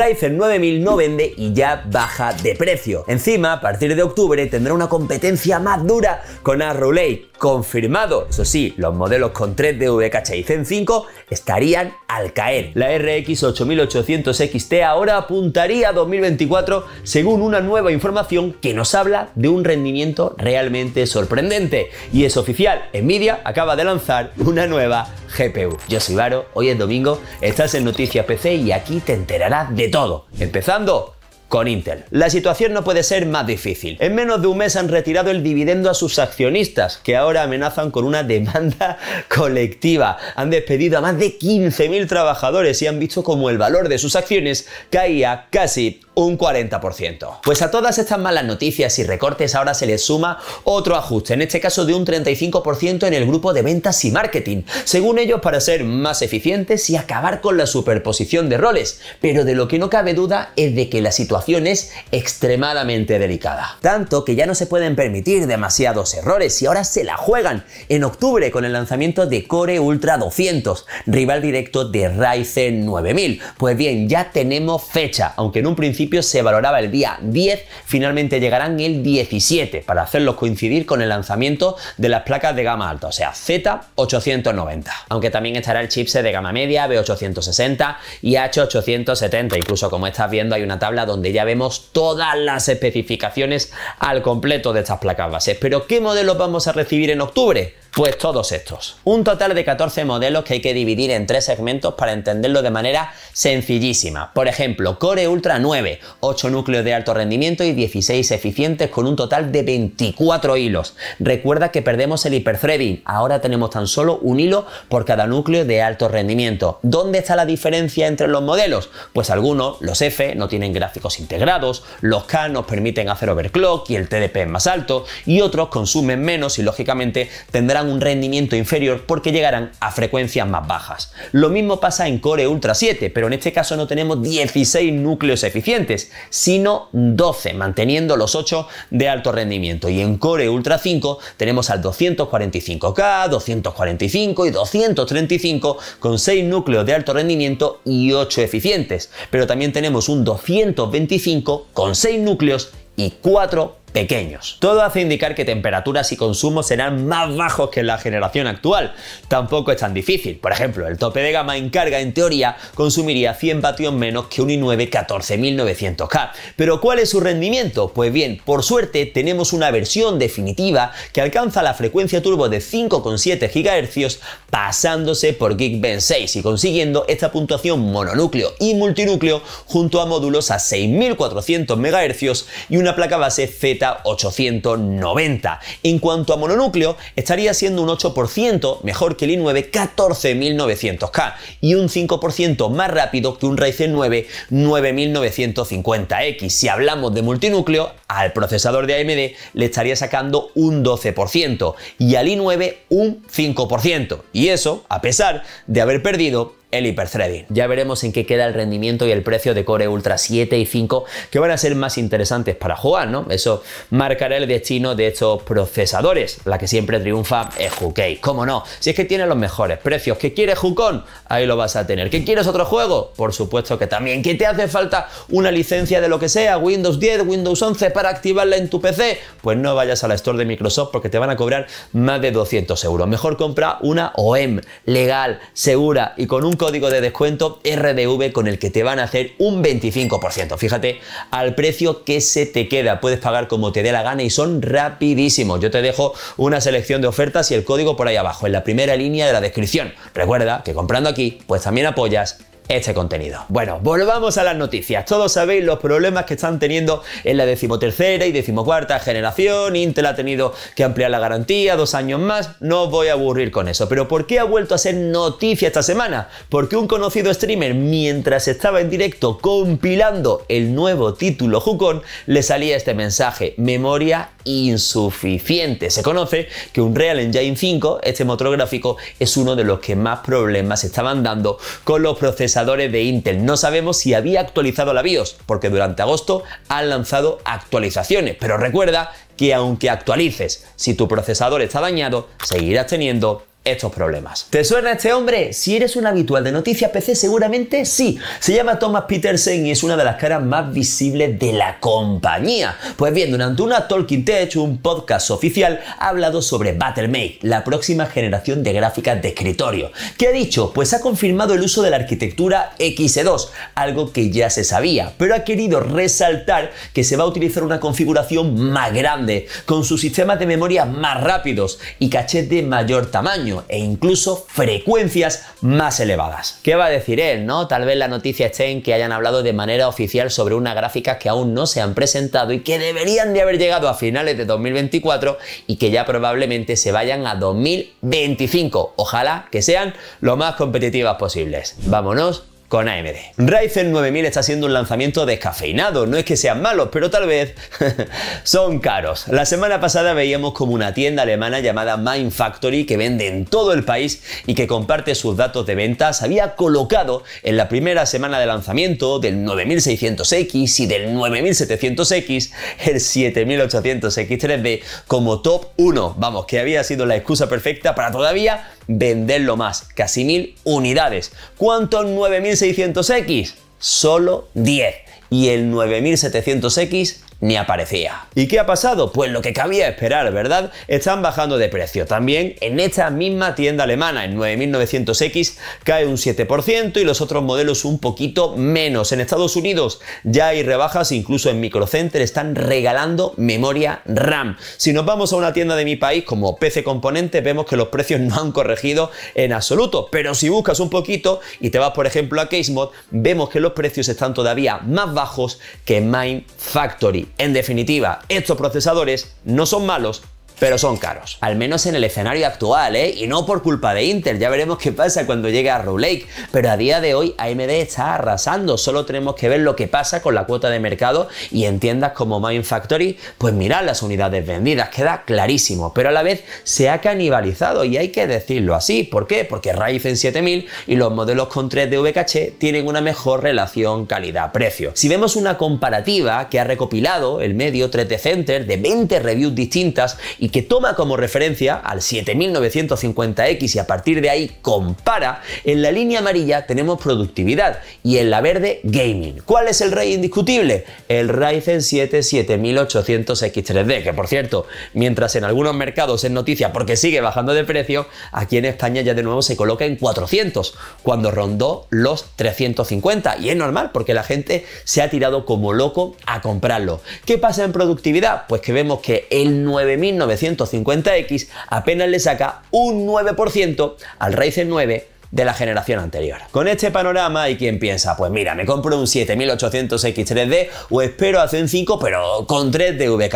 Ryzen 9000 no vende y ya baja de precio. Encima, a partir de octubre tendrá una competencia más dura con Arrow Lake, confirmado. Eso sí, los modelos con 3 d y Zen 5 estarían al caer. La RX 8800 XT ahora apuntaría a 2024 según una nueva información que nos habla de un rendimiento realmente sorprendente. Y es oficial, Nvidia acaba de lanzar una nueva GPU. Yo soy Varo, hoy es domingo, estás en Noticias PC y aquí te enterarás de todo. Empezando con Intel. La situación no puede ser más difícil. En menos de un mes han retirado el dividendo a sus accionistas, que ahora amenazan con una demanda colectiva. Han despedido a más de 15.000 trabajadores y han visto como el valor de sus acciones caía casi un 40%. Pues a todas estas malas noticias y recortes ahora se les suma otro ajuste, en este caso de un 35% en el grupo de ventas y marketing, según ellos para ser más eficientes y acabar con la superposición de roles, pero de lo que no cabe duda es de que la situación es extremadamente delicada. Tanto que ya no se pueden permitir demasiados errores y ahora se la juegan en octubre con el lanzamiento de Core Ultra 200, rival directo de Ryzen 9000. Pues bien, ya tenemos fecha, aunque en un principio se valoraba el día 10, finalmente llegarán el 17 para hacerlos coincidir con el lanzamiento de las placas de gama alta, o sea, Z890. Aunque también estará el chipset de gama media, B860 y H870. Incluso como estás viendo hay una tabla donde ya vemos todas las especificaciones al completo de estas placas bases. Pero ¿qué modelos vamos a recibir en octubre? Pues todos estos. Un total de 14 modelos que hay que dividir en tres segmentos para entenderlo de manera sencillísima. Por ejemplo, Core Ultra 9, 8 núcleos de alto rendimiento y 16 eficientes con un total de 24 hilos. Recuerda que perdemos el hiperthreading, ahora tenemos tan solo un hilo por cada núcleo de alto rendimiento. ¿Dónde está la diferencia entre los modelos? Pues algunos, los F, no tienen gráficos integrados, los K nos permiten hacer overclock y el TDP es más alto, y otros consumen menos y lógicamente tendrán un rendimiento inferior porque llegarán a frecuencias más bajas. Lo mismo pasa en Core Ultra 7, pero en este caso no tenemos 16 núcleos eficientes, sino 12, manteniendo los 8 de alto rendimiento. Y en Core Ultra 5 tenemos al 245K, 245 y 235 con 6 núcleos de alto rendimiento y 8 eficientes. Pero también tenemos un 225 con 6 núcleos y 4 pequeños. Todo hace indicar que temperaturas y consumos serán más bajos que en la generación actual. Tampoco es tan difícil. Por ejemplo, el tope de gama en carga, en teoría, consumiría 100 vatios menos que un i9 14900K. Pero ¿cuál es su rendimiento? Pues bien, por suerte tenemos una versión definitiva que alcanza la frecuencia turbo de 5,7 GHz pasándose por Geekbench 6 y consiguiendo esta puntuación mononúcleo y multinúcleo junto a módulos a 6400 MHz y una placa base Z 890. En cuanto a mononúcleo, estaría siendo un 8% mejor que el i9 14900K y un 5% más rápido que un Ryzen 9 9950X. Si hablamos de multinúcleo, al procesador de AMD le estaría sacando un 12% y al i9 un 5%. Y eso a pesar de haber perdido el hiperthreading. Ya veremos en qué queda el rendimiento y el precio de Core Ultra 7 y 5 que van a ser más interesantes para jugar, ¿no? Eso marcará el destino de estos procesadores. La que siempre triunfa es Hukei. ¿Cómo no? Si es que tiene los mejores precios. ¿Qué quieres, Jukon? Ahí lo vas a tener. ¿Qué quieres otro juego? Por supuesto que también. ¿Qué te hace falta una licencia de lo que sea, Windows 10, Windows 11 para activarla en tu PC? Pues no vayas a la store de Microsoft porque te van a cobrar más de 200 euros. Mejor compra una OEM legal, segura y con un código de descuento RDV con el que te van a hacer un 25%. Fíjate al precio que se te queda. Puedes pagar como te dé la gana y son rapidísimos. Yo te dejo una selección de ofertas y el código por ahí abajo, en la primera línea de la descripción. Recuerda que comprando aquí, pues también apoyas este contenido. Bueno, volvamos a las noticias. Todos sabéis los problemas que están teniendo en la decimotercera y decimocuarta generación. Intel ha tenido que ampliar la garantía dos años más. No os voy a aburrir con eso. Pero ¿por qué ha vuelto a ser noticia esta semana? Porque un conocido streamer, mientras estaba en directo compilando el nuevo título Jukon, le salía este mensaje: memoria insuficiente. Se conoce que un Real Engine 5, este motor gráfico, es uno de los que más problemas estaban dando con los procesadores de Intel. No sabemos si había actualizado la BIOS, porque durante agosto han lanzado actualizaciones, pero recuerda que aunque actualices, si tu procesador está dañado, seguirás teniendo estos problemas. ¿Te suena este hombre? Si eres un habitual de Noticias PC, seguramente sí. Se llama Thomas Petersen y es una de las caras más visibles de la compañía. Pues bien, durante una Talking Tech, un podcast oficial, ha hablado sobre Battlemake, la próxima generación de gráficas de escritorio. ¿Qué ha dicho? Pues ha confirmado el uso de la arquitectura XE2, algo que ya se sabía, pero ha querido resaltar que se va a utilizar una configuración más grande, con sus sistemas de memoria más rápidos y cachés de mayor tamaño e incluso frecuencias más elevadas. ¿Qué va a decir él? ¿No? Tal vez la noticia esté en que hayan hablado de manera oficial sobre unas gráficas que aún no se han presentado y que deberían de haber llegado a finales de 2024 y que ya probablemente se vayan a 2025. Ojalá que sean lo más competitivas posibles. Vámonos con AMD. Ryzen 9000 está siendo un lanzamiento descafeinado, no es que sean malos, pero tal vez son caros. La semana pasada veíamos como una tienda alemana llamada Mind Factory que vende en todo el país y que comparte sus datos de ventas había colocado en la primera semana de lanzamiento del 9600X y del 9700X el 7800X3D como top 1. Vamos, que había sido la excusa perfecta para todavía venderlo más, casi mil unidades. ¿Cuánto en 9600X? Solo 10. Y el 9700X ni aparecía. ¿Y qué ha pasado? Pues lo que cabía esperar, ¿verdad? Están bajando de precio. También en esta misma tienda alemana, en 9900X, cae un 7% y los otros modelos un poquito menos. En Estados Unidos ya hay rebajas, incluso en Microcenter están regalando memoria RAM. Si nos vamos a una tienda de mi país como PC Componente, vemos que los precios no han corregido en absoluto. Pero si buscas un poquito y te vas, por ejemplo, a Case CaseMod, vemos que los precios están todavía más bajos que Mine Factory. En definitiva, estos procesadores no son malos, pero son caros. Al menos en el escenario actual, ¿eh? Y no por culpa de Intel, ya veremos qué pasa cuando llegue a Rogue Pero a día de hoy AMD está arrasando, solo tenemos que ver lo que pasa con la cuota de mercado y en tiendas como Mind Factory, pues mirad las unidades vendidas, queda clarísimo, pero a la vez se ha canibalizado y hay que decirlo así. ¿Por qué? Porque Ryzen 7000 y los modelos con 3 de VKH tienen una mejor relación calidad-precio. Si vemos una comparativa que ha recopilado el medio 3D Center de 20 reviews distintas y que toma como referencia al 7950X y a partir de ahí compara, en la línea amarilla tenemos productividad y en la verde gaming. ¿Cuál es el rey indiscutible? El Ryzen 7 7800X3D, que por cierto, mientras en algunos mercados es noticia porque sigue bajando de precio, aquí en España ya de nuevo se coloca en 400, cuando rondó los 350 y es normal porque la gente se ha tirado como loco a comprarlo. ¿Qué pasa en productividad? Pues que vemos que el 9900 150 x apenas le saca un 9% al Ryzen 9 de la generación anterior. Con este panorama hay quien piensa, pues mira, me compro un 7800X3D o espero hacer un 5 pero con 3 V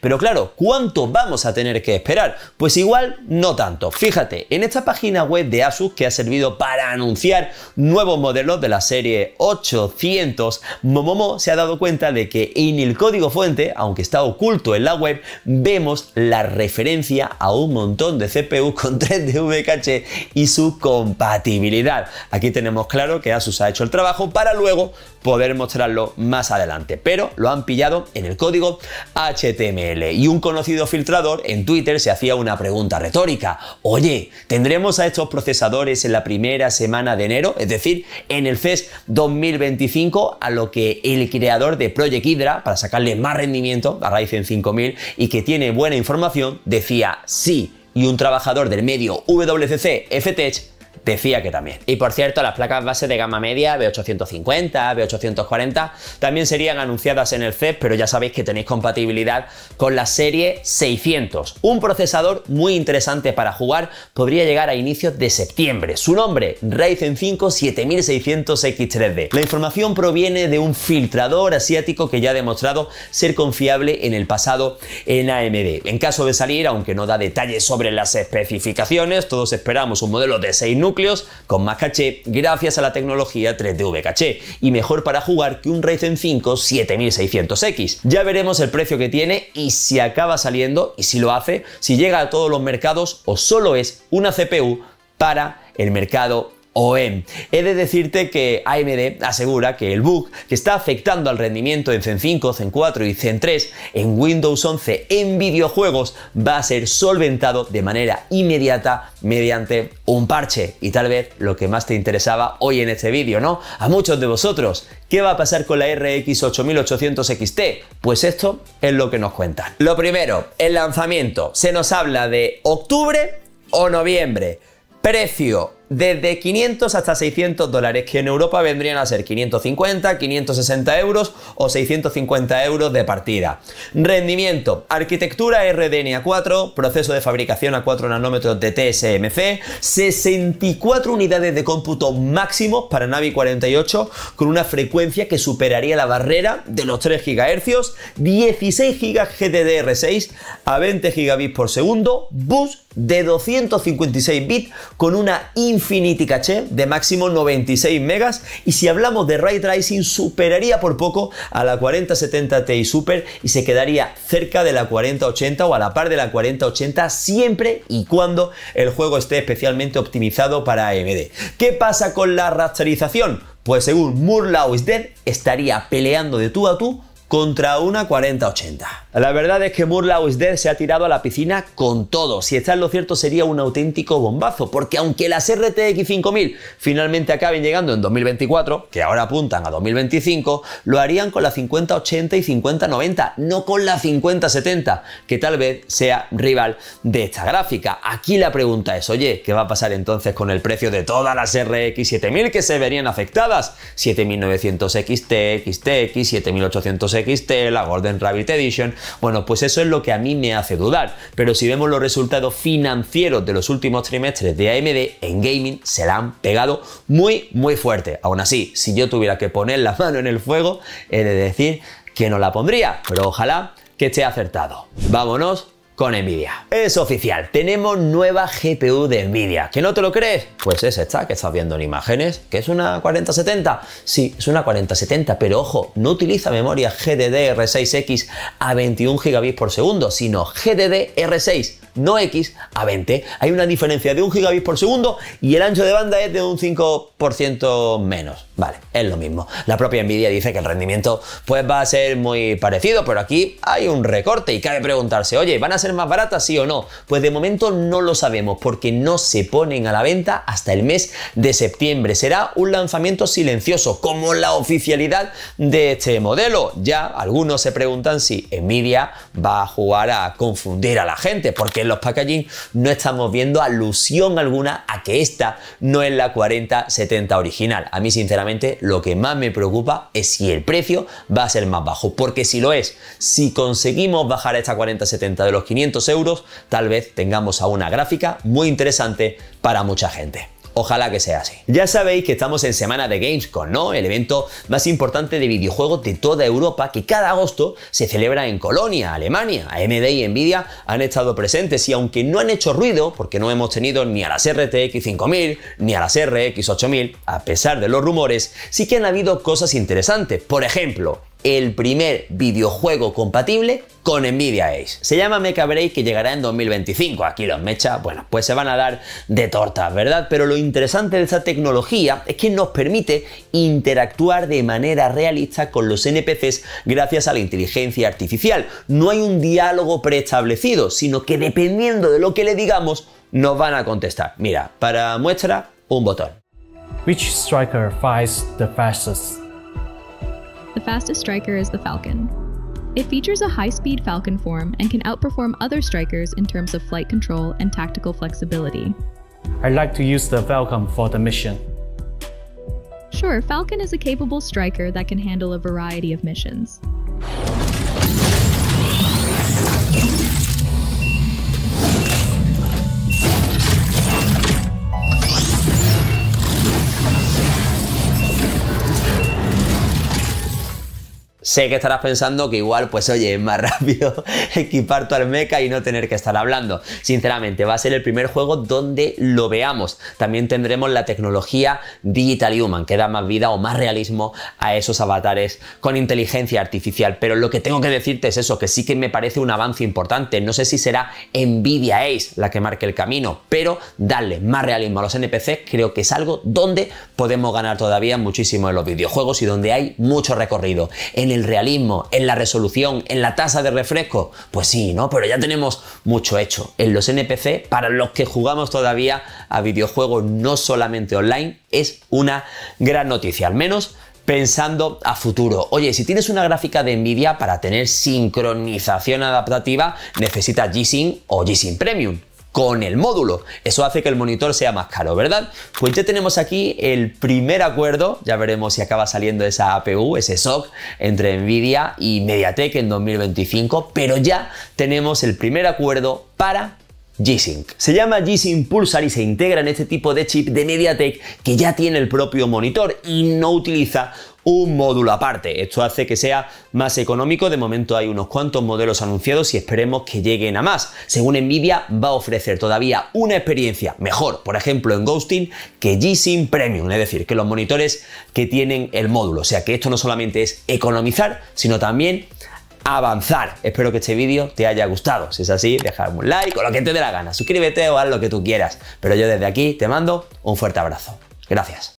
Pero claro, ¿cuánto vamos a tener que esperar? Pues igual no tanto. Fíjate, en esta página web de Asus que ha servido para anunciar nuevos modelos de la serie 800, Momomo se ha dado cuenta de que en el código fuente, aunque está oculto en la web, vemos la referencia a un montón de CPU con 3 V caché y su comparación Aquí tenemos claro que Asus ha hecho el trabajo para luego poder mostrarlo más adelante, pero lo han pillado en el código HTML. Y un conocido filtrador en Twitter se hacía una pregunta retórica. Oye, ¿tendremos a estos procesadores en la primera semana de enero? Es decir, en el CES 2025, a lo que el creador de Project Hydra, para sacarle más rendimiento a Ryzen 5000 y que tiene buena información, decía sí. Y un trabajador del medio WCC FTech decía que también. Y por cierto, las placas base de gama media B850, B840 también serían anunciadas en el CES, pero ya sabéis que tenéis compatibilidad con la serie 600. Un procesador muy interesante para jugar podría llegar a inicios de septiembre. Su nombre, Ryzen 5 7600X3D. La información proviene de un filtrador asiático que ya ha demostrado ser confiable en el pasado en AMD. En caso de salir, aunque no da detalles sobre las especificaciones, todos esperamos un modelo de 6 núcleos con más caché gracias a la tecnología 3DV caché y mejor para jugar que un Ryzen 5 7600X. Ya veremos el precio que tiene y si acaba saliendo y si lo hace, si llega a todos los mercados o solo es una CPU para el mercado OEM. He de decirte que AMD asegura que el bug que está afectando al rendimiento en Zen 5, Zen 4 y Zen 3 en Windows 11 en videojuegos va a ser solventado de manera inmediata mediante un parche. Y tal vez lo que más te interesaba hoy en este vídeo, ¿no? A muchos de vosotros, ¿qué va a pasar con la RX 8800 XT? Pues esto es lo que nos cuentan. Lo primero, el lanzamiento. Se nos habla de octubre o noviembre. Precio desde 500 hasta 600 dólares, que en Europa vendrían a ser 550, 560 euros o 650 euros de partida. Rendimiento, arquitectura RDNA 4, proceso de fabricación a 4 nanómetros de TSMC, 64 unidades de cómputo máximos para Navi 48 con una frecuencia que superaría la barrera de los 3 GHz, 16 GB GDDR6 a 20 Gbps, por segundo, bus de 256 bits con una Infinity Caché de máximo 96 megas y si hablamos de Ray Tracing superaría por poco a la 4070 Ti Super y se quedaría cerca de la 4080 o a la par de la 4080 siempre y cuando el juego esté especialmente optimizado para AMD. ¿Qué pasa con la rasterización? Pues según Moore is Dead estaría peleando de tú a tú contra una 4080 80 La verdad es que Murlau Dead se ha tirado a la piscina con todo. Si está en lo cierto sería un auténtico bombazo, porque aunque las RTX 5000 finalmente acaben llegando en 2024, que ahora apuntan a 2025, lo harían con la 5080 y 5090, no con la 5070, que tal vez sea rival de esta gráfica. Aquí la pregunta es, oye, ¿qué va a pasar entonces con el precio de todas las RX 7000 que se verían afectadas? 7900 XT, XTX, 7800 XT, la Golden Rabbit Edition, bueno, pues eso es lo que a mí me hace dudar. Pero si vemos los resultados financieros de los últimos trimestres de AMD en gaming, se la han pegado muy, muy fuerte. Aún así, si yo tuviera que poner la mano en el fuego, he de decir que no la pondría, pero ojalá que esté acertado. Vámonos con Nvidia. Es oficial, tenemos nueva GPU de Nvidia. ¿Que no te lo crees? Pues es esta que estás viendo en imágenes, que es una 4070. Sí, es una 4070, pero ojo, no utiliza memoria GDDR6X a 21 GB por segundo, sino GDDR6 no X, a 20. Hay una diferencia de 1 gigabit por segundo y el ancho de banda es de un 5% menos. Vale, es lo mismo. La propia Nvidia dice que el rendimiento pues va a ser muy parecido, pero aquí hay un recorte y cabe preguntarse, oye, ¿van a ser más baratas sí o no? Pues de momento no lo sabemos porque no se ponen a la venta hasta el mes de septiembre. Será un lanzamiento silencioso, como la oficialidad de este modelo. Ya algunos se preguntan si Nvidia va a jugar a confundir a la gente, porque los packaging no estamos viendo alusión alguna a que esta no es la 4070 original. A mí sinceramente lo que más me preocupa es si el precio va a ser más bajo, porque si lo es, si conseguimos bajar esta 4070 de los 500 euros, tal vez tengamos a una gráfica muy interesante para mucha gente. Ojalá que sea así. Ya sabéis que estamos en semana de Gamescom, ¿no? El evento más importante de videojuegos de toda Europa que cada agosto se celebra en Colonia, Alemania. AMD y Nvidia han estado presentes y aunque no han hecho ruido, porque no hemos tenido ni a las RTX 5000 ni a las RX 8000, a pesar de los rumores, sí que han habido cosas interesantes. Por ejemplo, el primer videojuego compatible con Nvidia Ace. Se llama Mecha Break que llegará en 2025. Aquí los mechas, bueno, pues se van a dar de tortas, ¿verdad? Pero lo interesante de esta tecnología es que nos permite interactuar de manera realista con los NPCs gracias a la inteligencia artificial. No hay un diálogo preestablecido, sino que dependiendo de lo que le digamos, nos van a contestar. Mira, para muestra, un botón. Which striker fights the fastest? the fastest striker is the Falcon. It features a high-speed Falcon form and can outperform other strikers in terms of flight control and tactical flexibility. I like to use the Falcon for the mission. Sure, Falcon is a capable striker that can handle a variety of missions. Sé que estarás pensando que igual, pues oye, es más rápido equipar tu almeca y no tener que estar hablando. Sinceramente, va a ser el primer juego donde lo veamos. También tendremos la tecnología Digital Human, que da más vida o más realismo a esos avatares con inteligencia artificial. Pero lo que tengo que decirte es eso, que sí que me parece un avance importante. No sé si será Nvidia Ace la que marque el camino, pero darle más realismo a los NPC creo que es algo donde podemos ganar todavía muchísimo en los videojuegos y donde hay mucho recorrido. En el realismo, en la resolución, en la tasa de refresco. Pues sí, ¿no? Pero ya tenemos mucho hecho en los NPC para los que jugamos todavía a videojuegos no solamente online. Es una gran noticia, al menos pensando a futuro. Oye, si tienes una gráfica de Nvidia para tener sincronización adaptativa, necesitas G-Sync o G-Sync Premium con el módulo. Eso hace que el monitor sea más caro, ¿verdad? Pues ya tenemos aquí el primer acuerdo, ya veremos si acaba saliendo esa APU, ese SOC entre Nvidia y MediaTek en 2025, pero ya tenemos el primer acuerdo para G-Sync. Se llama G-Sync Pulsar y se integra en este tipo de chip de MediaTek que ya tiene el propio monitor y no utiliza un módulo aparte. Esto hace que sea más económico. De momento hay unos cuantos modelos anunciados y esperemos que lleguen a más. Según Nvidia, va a ofrecer todavía una experiencia mejor, por ejemplo, en Ghosting, que G-Sync Premium, es decir, que los monitores que tienen el módulo. O sea que esto no solamente es economizar, sino también avanzar. Espero que este vídeo te haya gustado. Si es así, dejadme un like o lo que te dé la gana. Suscríbete o haz lo que tú quieras. Pero yo desde aquí te mando un fuerte abrazo. Gracias.